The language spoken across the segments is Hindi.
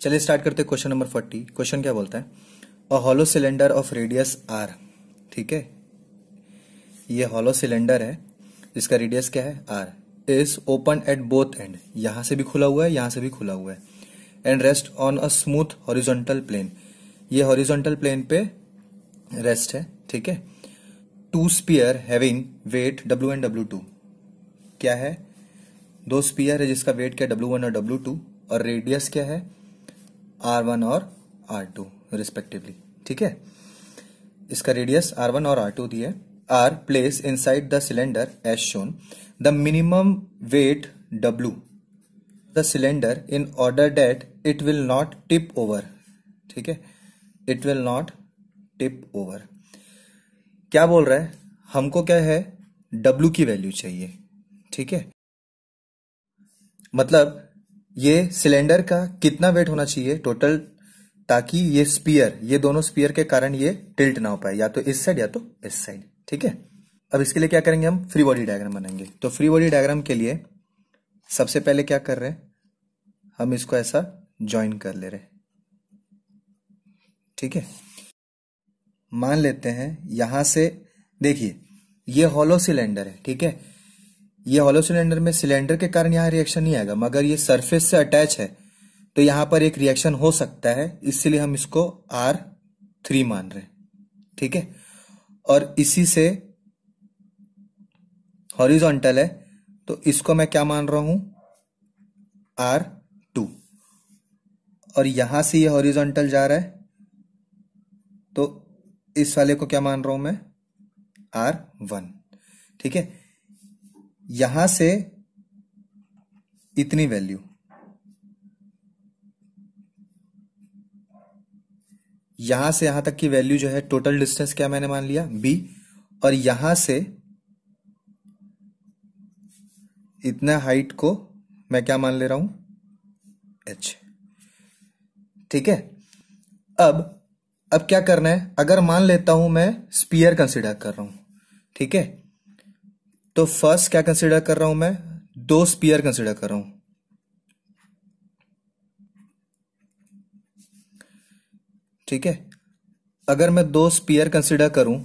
चलिए स्टार्ट करते हैं क्वेश्चन नंबर फोर्टी क्वेश्चन क्या बोलता है a hollow cylinder of radius R ठीक है ये हॉलो सिलेंडर है जिसका रेडियस क्या है R is open at both end यहां से भी खुला हुआ है यहां से भी खुला हुआ है and rest on a smooth horizontal plane ये हॉरिजोंटल प्लेन पे रेस्ट है ठीक है two sphere having weight W and W two क्या है दो स्पीयर है जिसका वेट क्या डब्ल्यू वन और डब्ल्यू टू और रेडियस क्या है आर वन और आर टू रिस्पेक्टिवली ठीक है इसका रेडियस आर वन और आर टू दिया है are place inside the cylinder as shown the minimum weight W the cylinder in order that it will not tip over ठीक है it will not tip over क्या बोल रहा है हमको क्या है डब्ल्यू की वैल्यू चाहिए ठीक है मतलब ये सिलेंडर का कितना वेट होना चाहिए टोटल ताकि ये स्पीयर ये दोनों स्पीयर के कारण ये टिल्ट ना हो पाए या तो इस साइड या तो इस साइड ठीक है अब इसके लिए क्या करेंगे हम फ्री बॉडी डायग्राम बनाएंगे तो फ्री बॉडी डायग्राम के लिए सबसे पहले क्या कर रहे हैं हम इसको ऐसा ज्वाइन कर ले रहे ठीक है मान लेते हैं यहां से देखिए ये हॉलो सिलेंडर है ठीक है ये हॉलो सिलेंडर में सिलेंडर के कारण यहाँ रिएक्शन नहीं आएगा मगर ये सरफेस से अटैच है तो यहां पर एक रिएक्शन हो सकता है इसलिए हम इसको आर थ्री मान रहे ठीक है और इसी से हॉरिजॉन्टल है तो इसको मैं क्या मान रहा हूं आर टू और यहां से ये यह हॉरिजॉन्टल जा रहा है तो इस वाले को क्या मान रहा हूं मैं आर वन ठीक है यहां से इतनी वैल्यू यहां से यहां तक की वैल्यू जो है टोटल डिस्टेंस क्या मैंने मान लिया बी और यहां से इतना हाइट को मैं क्या मान ले रहा हूं एच ठीक है अब अब क्या करना है अगर मान लेता हूं मैं स्पीयर कंसिडर कर रहा हूं ठीक है तो फर्स्ट क्या कंसिडर कर रहा हूं मैं दो स्पीयर कंसिडर कर रहा हूं ठीक है अगर मैं दो स्पीयर कंसिडर करूं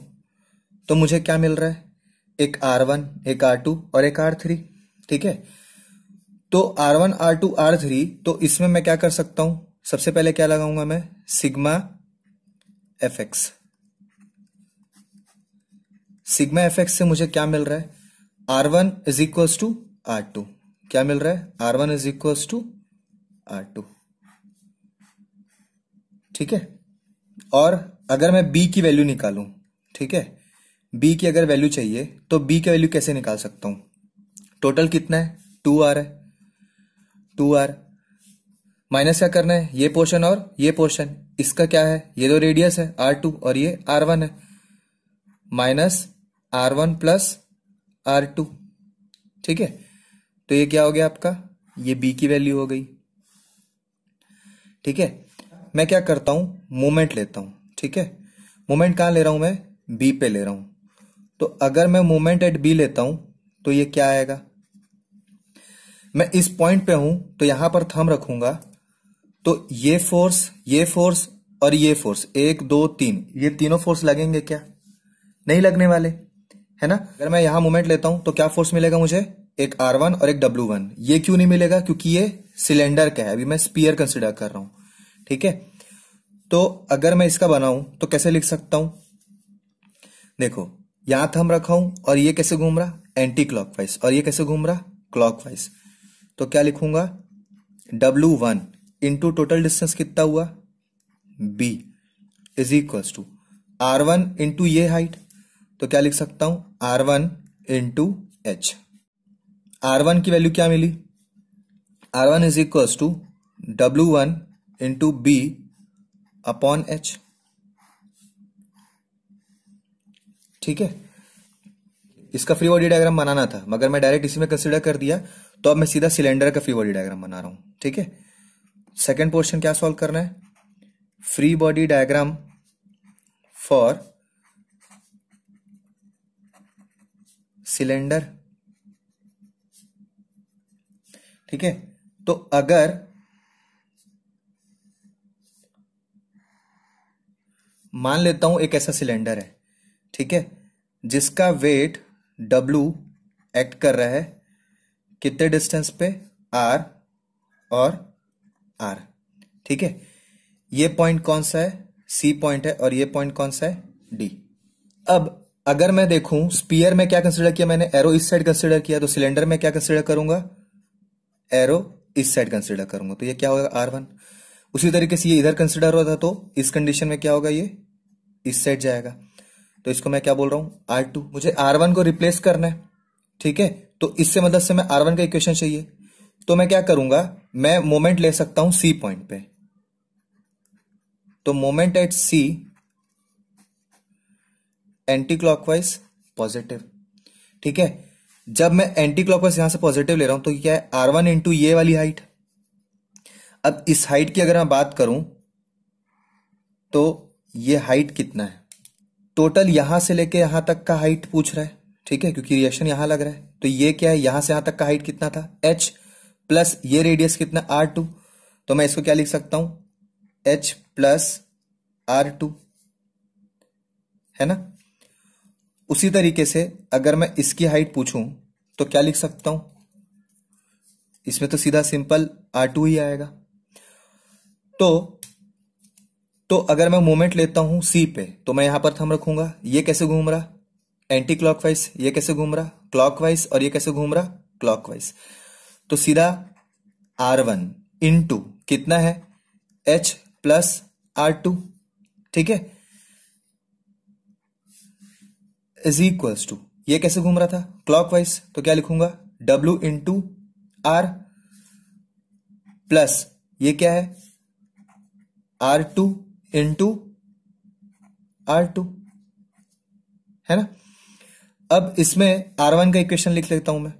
तो मुझे क्या मिल रहा है एक आर वन एक आर टू और एक आर थ्री ठीक है तो R one R two R three तो इसमें मैं क्या कर सकता हूं सबसे पहले क्या लगाऊंगा मैं sigma F X sigma F X से मुझे क्या मिल रहा है R one is equal to R two क्या मिल रहा है R one is equal to R two ठीक है और अगर मैं बी की वैल्यू निकालूं ठीक है बी की अगर वैल्यू चाहिए तो बी की वैल्यू कैसे निकाल सकता हूं टोटल कितना है टू आर है टू आर माइनस क्या करना है ये पोर्शन और ये पोर्शन इसका क्या है ये दो रेडियस है आर टू और ये आर वन है minus R one plus R two ठीक है तो ये क्या हो गया आपका ये बी की वैल्यू हो गई ठीक है मैं क्या करता हूं मोमेंट लेता हूं ठीक है मोमेंट कहां ले रहा हूं मैं बी पे ले रहा हूं तो अगर मैं मोमेंट एट बी लेता हूं तो ये क्या आएगा मैं इस पॉइंट पे हूं तो यहां पर थम रखूंगा तो ये फोर्स ये फोर्स और ये फोर्स एक दो तीन ये तीनों फोर्स लगेंगे क्या नहीं लगने वाले है ना अगर मैं यहां मूवमेंट लेता हूं तो क्या फोर्स मिलेगा मुझे एक आर वन और एक डब्ल्यू वन ये क्यों नहीं मिलेगा क्योंकि ये सिलेंडर का है अभी मैं स्पीयर कंसिडर कर रहा हूं ठीक है तो अगर मैं इसका बनाऊं तो कैसे लिख सकता हूं देखो यहां थम रखा हूं और ये कैसे घूम रहा एंटी क्लॉक और ये कैसे घूम रहा क्लॉक तो क्या लिखूंगा W one into total distance कितना हुआ B is equal to R one into ये हाइट तो क्या लिख सकता हूं R one into H R one की वैल्यू क्या मिली R one is equal to W one into B upon H ठीक है इसका फ्री बॉडी डायग्राम बनाना था मगर मैं डायरेक्ट इसी में कंसिडर कर दिया तो अब मैं सीधा सिलेंडर का फ्री बॉडी डायग्राम बना रहा हूं ठीक है सेकेंड पोर्शन क्या सॉल्व करना है free body diagram for cylinder ठीक है तो अगर मान लेता हूं एक ऐसा सिलेंडर है ठीक है जिसका वेट W एक्ट कर रहा है कितने डिस्टेंस पे R और R ठीक है ये पॉइंट कौन सा है C पॉइंट है और ये पॉइंट कौन सा है D अब अगर मैं देखूं स्पीयर में क्या कंसिडर किया मैंने एरो इस साइड कंसिडर किया तो सिलेंडर में क्या कंसिडर करूंगा एरो इस साइड कंसिडर करूंगा तो ये क्या होगा आर वन उसी तरीके से ये इधर कंसिडर होता तो इस कंडीशन में क्या होगा ये इस साइड जाएगा तो इसको मैं क्या बोल रहा हूं आर टू मुझे आर वन को रिप्लेस करना है ठीक है तो इससे मदद मतलब से मैं आर वन का इक्वेशन चाहिए तो मैं क्या करूंगा मैं मोमेंट ले सकता हूं सी पॉइंट पे तो moment at C anticlockwise positive ठीक है जब मैं एंटी क्लॉकवाइज यहां से पॉजिटिव ले रहा हूं तो क्या है आर वन इंटू ये वाली हाइट अब इस हाइट की अगर मैं बात करूं तो ये हाइट कितना है टोटल यहां से लेके यहां तक का हाइट पूछ रहा है ठीक है क्योंकि रिएक्शन यहां लग रहा है तो ये क्या है यहां से यहां तक का हाइट कितना था एच प्लस ये रेडियस कितना आर टू तो मैं इसको क्या लिख सकता हूं एच प्लस आर टू है ना उसी तरीके से अगर मैं इसकी हाइट पूछूं तो क्या लिख सकता हूं इसमें तो सीधा सिंपल आर टू ही आएगा तो तो अगर मैं मोमेंट लेता हूं सी पे तो मैं यहां पर थम रखूंगा ये कैसे घूम रहा एंटी क्लॉकवाइज ये कैसे घूम रहा क्लॉकवाइज और ये कैसे घूम रहा क्लॉकवाइज तो सीधा आर वन इन टू कितना है एच प्लस आर टू ठीक है इज इक्वल्स टू ये कैसे घूम रहा था क्लॉकवाइज तो क्या लिखूंगा W into R plus ये क्या है R two into R two है ना अब इसमें आर वन का इक्वेशन लिख लेता हूं मैं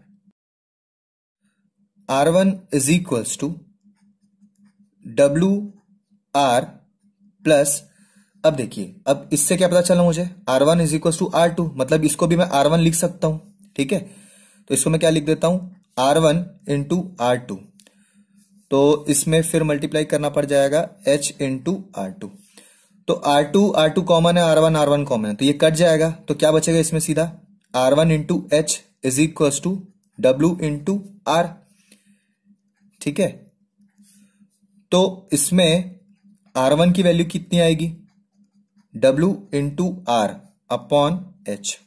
R one is equals to W R plus अब देखिए अब इससे क्या पता चला मुझे R one is equal to R two मतलब इसको भी मैं आर वन लिख सकता हूं ठीक है तो इसको मैं क्या लिख देता हूं R one into R two तो इसमें फिर मल्टीप्लाई करना पड़ जाएगा एच इंटू आर टू तो R two R two common है R one R one common है तो ये कट जाएगा तो क्या बचेगा इसमें सीधा R one into H is equal to W into R ठीक है तो इसमें आर वन की वैल्यू कितनी आएगी W into R upon H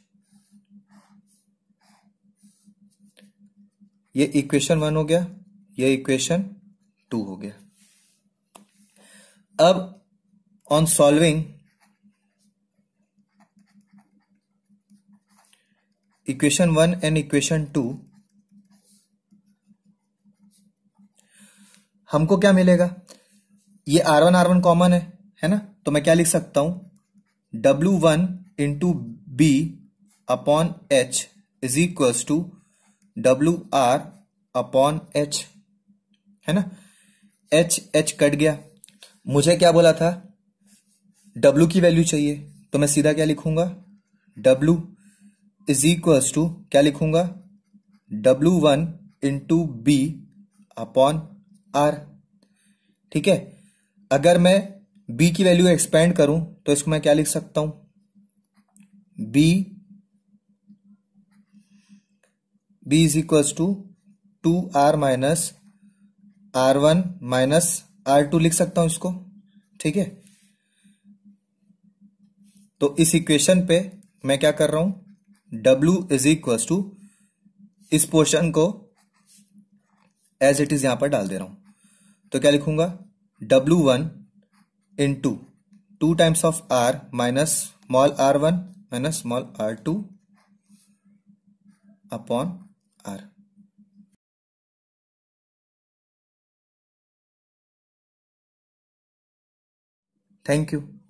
ये इक्वेशन वन हो गया ये इक्वेशन टू हो गया अब on solving equation one and equation two हमको क्या मिलेगा ये R one R one common है है ना तो मैं क्या लिख सकता हूं W one into B upon H is equals to W R upon H है ना एच एच कट गया मुझे क्या बोला था डब्ल्यू की वैल्यू चाहिए तो मैं सीधा क्या लिखूंगा डब्ल्यू इज इक्वल्स टू क्या लिखूंगा W one into B upon R ठीक है अगर मैं बी की वैल्यू एक्सपेंड करूं तो इसको मैं क्या लिख सकता हूं B B is equals to two R minus R one minus R two लिख सकता हूं इसको ठीक है तो इस इक्वेशन पे मैं क्या कर रहा हूं डब्ल्यू इज इक्वल्स टू इस पोर्शन को एज इट इज यहां पर डाल दे रहा हूं तो क्या लिखूंगा W one into 2 times of r minus small r1 minus small r2 upon r. Thank you.